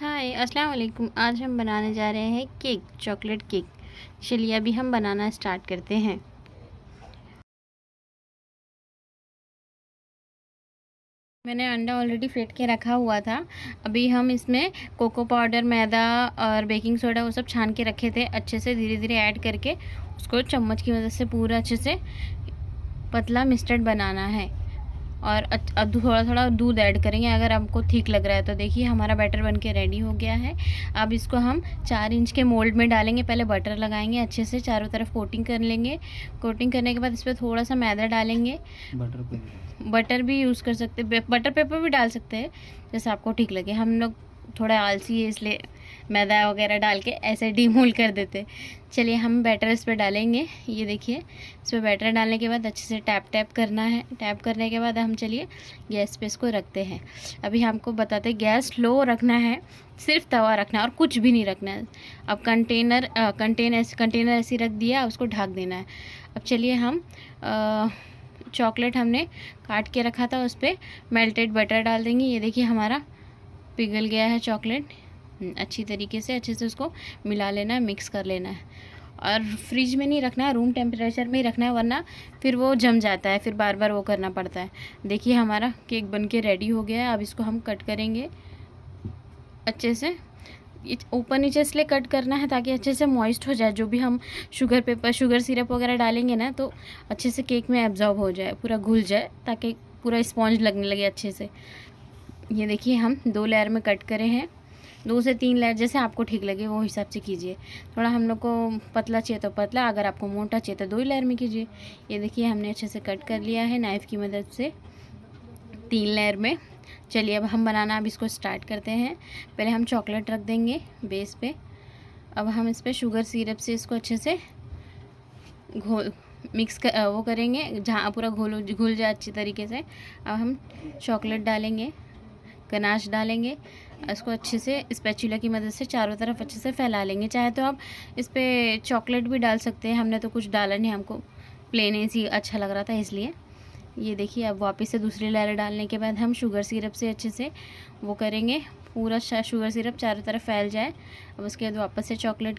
हाय अस्सलाम वालेकुम आज हम बनाने जा रहे हैं केक चॉकलेट केक चलिए अभी हम बनाना स्टार्ट करते हैं मैंने अंडा ऑलरेडी फेट के रखा हुआ था अभी हम इसमें कोको पाउडर मैदा और बेकिंग सोडा वो सब छान के रखे थे अच्छे से धीरे धीरे ऐड करके उसको चम्मच की मदद से पूरा अच्छे से पतला मिस्टर्ड बनाना है और थोड़ा थोड़ा दूध ऐड करेंगे अगर आपको ठीक लग रहा है तो देखिए हमारा बैटर बन के रेडी हो गया है अब इसको हम चार इंच के मोल्ड में डालेंगे पहले बटर लगाएंगे अच्छे से चारों तरफ कोटिंग कर लेंगे कोटिंग करने के बाद इस पर थोड़ा सा मैदा डालेंगे बटर पेपर बटर भी यूज़ कर सकते बटर पेपर भी डाल सकते हैं जैसे आपको ठीक लगे हम लोग थोड़ा आलसी है इसलिए मैदा वगैरह डाल के ऐसे डीमोल कर देते चलिए हम बैटर इस पर डालेंगे ये देखिए इस पर बैटर डालने के बाद अच्छे से टैप टैप करना है टैप करने के बाद हम चलिए गैस पे इसको रखते हैं अभी हमको बताते गैस लो रखना है सिर्फ तवा रखना है और कुछ भी नहीं रखना है अब कंटेनर कंटेनर कंटेनर ऐसे रख दिया उसको ढाक देना है अब चलिए हम आ, चॉकलेट हमने काट के रखा था उस पर मेल्टेड बटर डाल देंगे ये देखिए हमारा पिघल गया है चॉकलेट हम्म। अच्छी तरीके से अच्छे से उसको मिला लेना है मिक्स कर लेना है और फ्रिज में नहीं रखना है रूम टेम्परेचर में ही रखना है वरना फिर वो जम जाता है फिर बार बार वो करना पड़ता है देखिए हमारा केक बन के रेडी हो गया है अब इसको हम कट करेंगे अच्छे से ऊपर नीचे इसलिए कट करना है ताकि अच्छे से मॉइस्ट हो जाए जो भी हम शुगर पेपर शुगर सिरप वगैरह डालेंगे ना तो अच्छे से केक में एब्जॉर्ब हो जाए पूरा घुल जाए ताकि पूरा स्पॉन्ज लगने लगे अच्छे से ये देखिए हम दो लेयर में कट करे हैं दो से तीन लेयर जैसे आपको ठीक लगे वो हिसाब से कीजिए थोड़ा हम लोग को पतला चाहिए तो पतला अगर आपको मोटा चाहिए तो दो ही लेयर में कीजिए ये देखिए हमने अच्छे से कट कर लिया है नाइफ़ की मदद से तीन लेयर में चलिए अब हम बनाना अब इसको स्टार्ट करते हैं पहले हम चॉकलेट रख देंगे बेस पे अब हम इस पर शुगर सिरप से इसको अच्छे से घोल मिक्स कर वो करेंगे जहाँ पूरा घोल घुल जाए अच्छी तरीके से अब हम चॉकलेट डालेंगे गनाश डालेंगे इसको अच्छे से स्पैचुला की मदद से चारों तरफ अच्छे से फैला लेंगे चाहे तो आप इस पर चॉकलेट भी डाल सकते हैं हमने तो कुछ डाला नहीं हमको प्लेन ऐसी अच्छा लग रहा था इसलिए ये देखिए अब वापस से दूसरी लहर डालने के बाद हम शुगर सिरप से अच्छे से वो करेंगे पूरा शुगर सिरप चारों तरफ फैल जाए अब उसके बाद वापस से चॉकलेट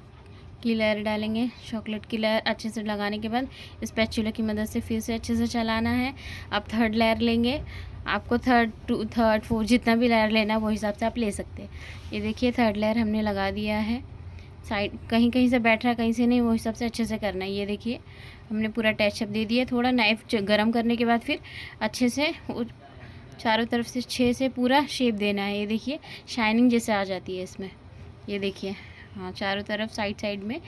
की लहर डालेंगे चॉकलेट की लहर अच्छे से लगाने के बाद स्पैचुला की मदद से फिर से अच्छे से चलाना है अब थर्ड लहर लेंगे आपको थर्ड टू थर्ड फोर्थ जितना भी लेयर लेना है वो हिसाब से आप ले सकते हैं ये देखिए थर्ड लेयर हमने लगा दिया है साइड कहीं कहीं से बैठ रहा कहीं से नहीं वो हिसाब से अच्छे से करना है ये देखिए हमने पूरा टैचअप दे दिया थोड़ा नाइफ गर्म करने के बाद फिर अच्छे से चारों तरफ से छः से पूरा शेप देना है ये देखिए शाइनिंग जैसे आ जाती है इसमें ये देखिए हाँ चारों तरफ साइड साइड में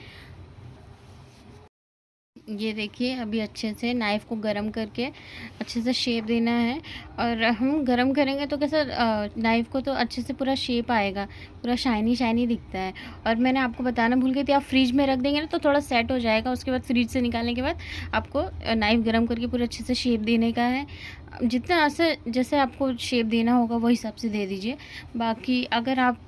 ये देखिए अभी अच्छे से नाइफ़ को गरम करके अच्छे से शेप देना है और हम गरम करेंगे तो कैसा नाइफ़ को तो अच्छे से पूरा शेप आएगा पूरा शाइनी शाइनी दिखता है और मैंने आपको बताना भूल गई थी आप फ्रिज में रख देंगे ना तो थोड़ा सेट हो जाएगा उसके बाद फ्रिज से निकालने के बाद आपको नाइफ़ गर्म करके पूरा अच्छे से शेप देने का है जितना ऐसे जैसे आपको शेप देना होगा वही हिसाब से दे दीजिए बाकी अगर आप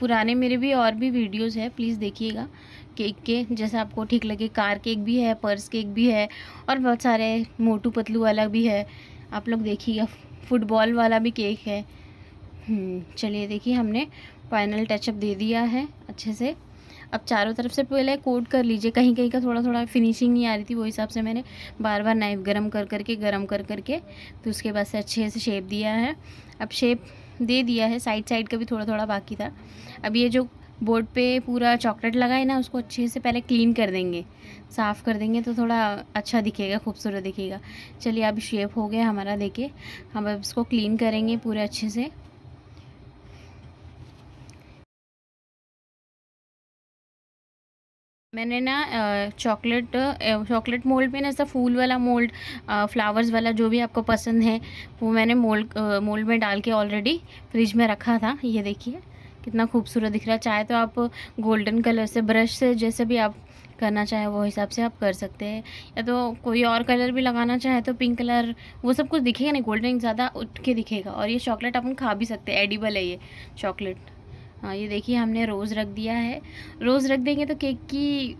पुराने मेरे भी और भी वीडियोज़ है प्लीज़ देखिएगा केक के जैसे आपको ठीक लगे कार केक भी है पर्स केक भी है और बहुत सारे मोटू पतलू वाला भी है आप लोग देखिए फुटबॉल वाला भी केक है हम्म, चलिए देखिए हमने फाइनल टचअप दे दिया है अच्छे से अब चारों तरफ से पहले कोट कर लीजिए कहीं कहीं का थोड़ा थोड़ा फिनिशिंग नहीं आ रही थी वो हिसाब से मैंने बार बार नाइफ गरम कर करके गरम कर करके तो उसके बाद से अच्छे से शेप दिया है अब शेप दे दिया है साइड साइड का भी थोड़ा थोड़ा बाकी था अब ये जो बोर्ड पे पूरा चॉकलेट लगा है ना उसको अच्छे से पहले क्लीन कर देंगे साफ़ कर देंगे तो थोड़ा अच्छा दिखेगा खूबसूरत दिखेगा चलिए अब शेप हो गया हमारा देखिए हम अब इसको क्लीन करेंगे पूरे अच्छे से मैंने ना चॉकलेट चॉकलेट मोल्ड में ना ऐसा फूल वाला मोल्ड फ्लावर्स वाला जो भी आपको पसंद है वो मैंने मोल्ड मोल्ड में डाल के ऑलरेडी फ्रिज में रखा था ये देखिए कितना खूबसूरत दिख रहा है चाहे तो आप गोल्डन कलर से ब्रश से जैसे भी आप करना चाहे वो हिसाब से आप कर सकते हैं या तो कोई और कलर भी लगाना चाहे तो पिंक कलर वो सब कुछ दिखेगा नहीं गोल्डन ज़्यादा उठ के दिखेगा और ये चॉकलेट अपन खा भी सकते हैं एडिबल है ये चॉकलेट हाँ ये देखिए हमने रोज़ रख दिया है रोज़ रख देंगे तो केक की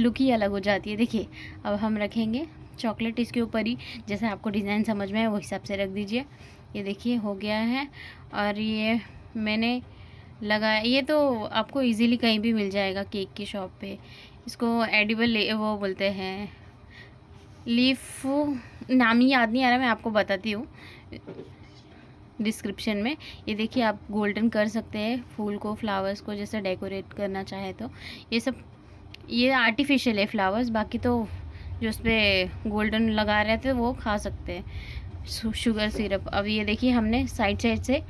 लुक ही अलग हो जाती है देखिए अब हम रखेंगे चॉकलेट इसके ऊपर ही जैसे आपको डिज़ाइन समझ में आए वो हिसाब से रख दीजिए ये देखिए हो गया है और ये मैंने लगा ये तो आपको इजीली कहीं भी मिल जाएगा केक की शॉप पे इसको एडिबल वो बोलते हैं लीफ नाम ही याद नहीं आ रहा मैं आपको बताती हूँ डिस्क्रिप्शन में ये देखिए आप गोल्डन कर सकते हैं फूल को फ्लावर्स को जैसे डेकोरेट करना चाहे तो ये सब ये आर्टिफिशियल है फ्लावर्स बाकी तो जो उस पर गोल्डन लगा रहे थे वो खा सकते हैं शुगर सिरप अब ये देखिए हमने साइड साइड से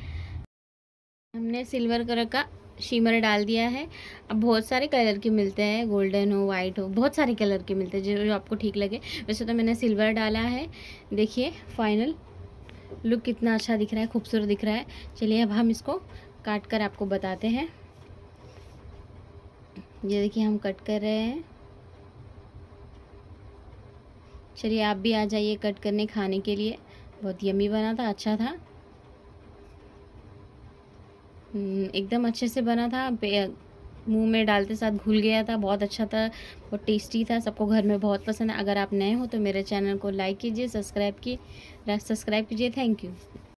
हमने सिल्वर कलर का शीमर डाल दिया है अब बहुत सारे कलर के मिलते हैं गोल्डन हो वाइट हो बहुत सारे कलर के मिलते हैं जो जो आपको ठीक लगे वैसे तो मैंने सिल्वर डाला है देखिए फाइनल लुक कितना अच्छा दिख रहा है खूबसूरत दिख रहा है चलिए अब हम इसको काट कर आपको बताते हैं ये देखिए हम कट कर रहे हैं चलिए आप भी आ जाइए कट करने खाने के लिए बहुत यमी बना था अच्छा था हम्म, एकदम अच्छे से बना था मुंह में डालते साथ घुल गया था बहुत अच्छा था बहुत टेस्टी था सबको घर में बहुत पसंद है अगर आप नए हो तो मेरे चैनल को लाइक कीजिए सब्सक्राइब की सब्सक्राइब कीजिए थैंक यू